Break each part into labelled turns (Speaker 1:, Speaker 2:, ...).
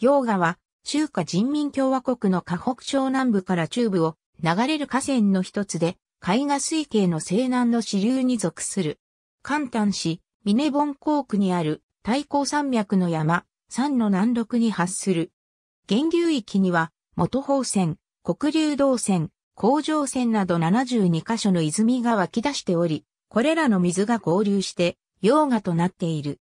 Speaker 1: 洋河は、中華人民共和国の河北省南部から中部を流れる河川
Speaker 2: の一つで、海河水系の西南の支流に属する。関丹市、ミネボン港区にある太鼓山脈の山、山の南麓に発する。源流域には、元宝線、黒流道線、工場線など72カ所の泉が湧き出しており、これらの水が合流して、溶河となっている。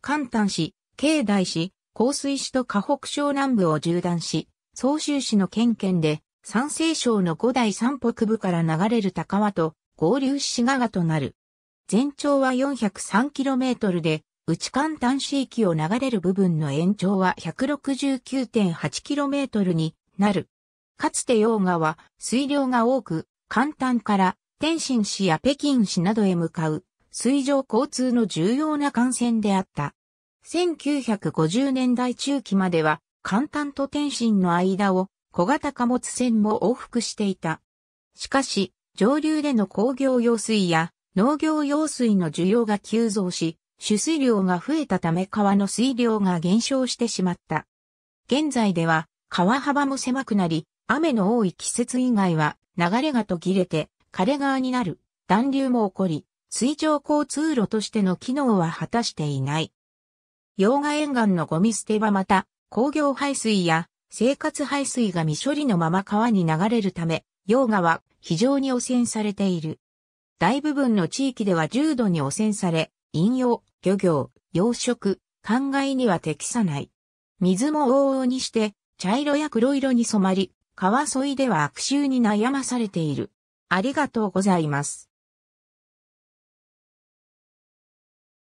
Speaker 2: 関丹市、境内市、江水市と河北省南部を縦断し、総州市の県県で、山西省の五代三北部から流れる高和と合流し滋賀がとなる。全長は 403km で、内関端市域を流れる部分の延長は 169.8km になる。かつて洋賀は水量が多く、簡端から天津市や北京市などへ向かう水上交通の重要な幹線であった。1950年代中期までは、簡単と天津の間を小型貨物船も往復していた。しかし、上流での工業用水や農業用水の需要が急増し、取水量が増えたため川の水量が減少してしまった。現在では川幅も狭くなり、雨の多い季節以外は流れが途切れて枯れ川になる暖流も起こり、水上交通路としての機能は果たしていない。洋画沿岸のゴミ捨て場また、工業排水や生活排水が未処理のまま川に流れるため、洋画は非常に汚染されている。大部分の地域では重度に汚染され、飲用、漁業、養殖、灌漑には適さない。水も往々にして、茶色や黒色に染まり、川沿いでは悪臭に悩まされている。
Speaker 1: ありがとうございます。